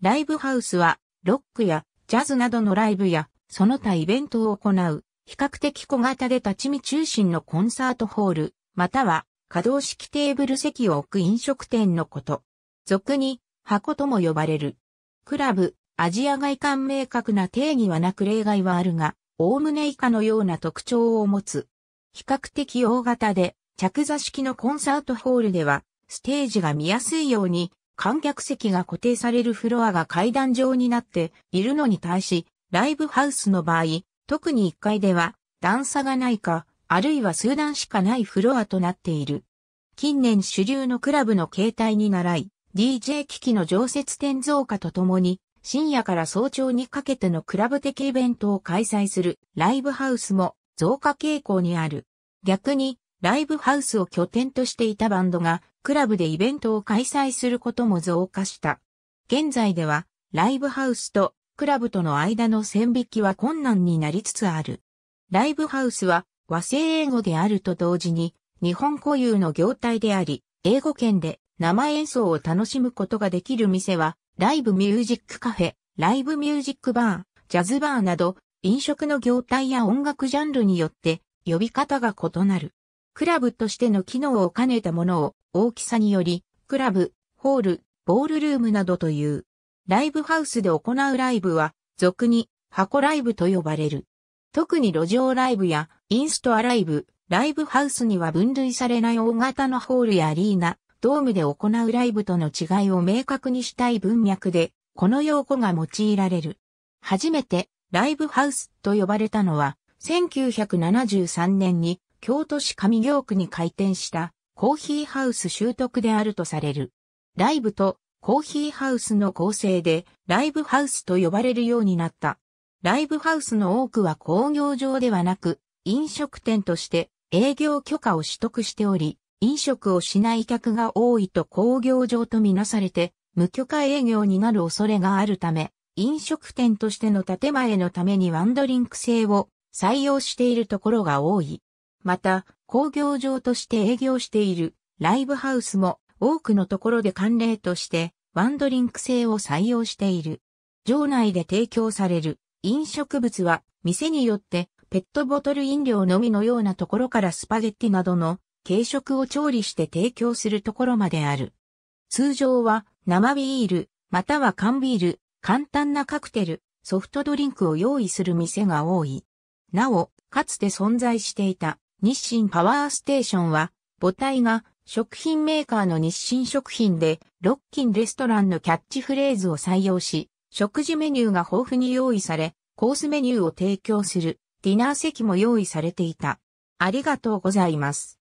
ライブハウスは、ロックやジャズなどのライブや、その他イベントを行う、比較的小型で立ち見中心のコンサートホール、または、可動式テーブル席を置く飲食店のこと。俗に、箱とも呼ばれる。クラブ、アジア外観明確な定義はなく例外はあるが、おおむね以下のような特徴を持つ。比較的大型で、着座式のコンサートホールでは、ステージが見やすいように、観客席が固定されるフロアが階段状になっているのに対し、ライブハウスの場合、特に1階では段差がないか、あるいは数段しかないフロアとなっている。近年主流のクラブの形態に習い、DJ 機器の常設点増加とともに、深夜から早朝にかけてのクラブ的イベントを開催するライブハウスも増加傾向にある。逆に、ライブハウスを拠点としていたバンドがクラブでイベントを開催することも増加した。現在では、ライブハウスとクラブとの間の線引きは困難になりつつある。ライブハウスは和製英語であると同時に、日本固有の業態であり、英語圏で生演奏を楽しむことができる店は、ライブミュージックカフェ、ライブミュージックバー、ジャズバーなど、飲食の業態や音楽ジャンルによって呼び方が異なる。クラブとしての機能を兼ねたものを大きさにより、クラブ、ホール、ボールルームなどという。ライブハウスで行うライブは、俗に箱ライブと呼ばれる。特に路上ライブやインストアライブ、ライブハウスには分類されない大型のホールやアリーナ、ドームで行うライブとの違いを明確にしたい文脈で、この用語が用いられる。初めて、ライブハウスと呼ばれたのは、1973年に京都市上京区に開店したコーヒーハウス習得であるとされる。ライブとコーヒーハウスの構成でライブハウスと呼ばれるようになった。ライブハウスの多くは工業上ではなく飲食店として営業許可を取得しており、飲食をしない客が多いと工業上とみなされて無許可営業になる恐れがあるため、飲食店としての建前のためにワンドリンク制を採用しているところが多い。また、工業場として営業しているライブハウスも多くのところで慣例としてワンドリンク製を採用している。場内で提供される飲食物は店によってペットボトル飲料のみのようなところからスパゲッティなどの軽食を調理して提供するところまである。通常は生ビール、または缶ビール、簡単なカクテル、ソフトドリンクを用意する店が多い。なお、かつて存在していた日清パワーステーションは、母体が食品メーカーの日清食品で、ロッキンレストランのキャッチフレーズを採用し、食事メニューが豊富に用意され、コースメニューを提供するディナー席も用意されていた。ありがとうございます。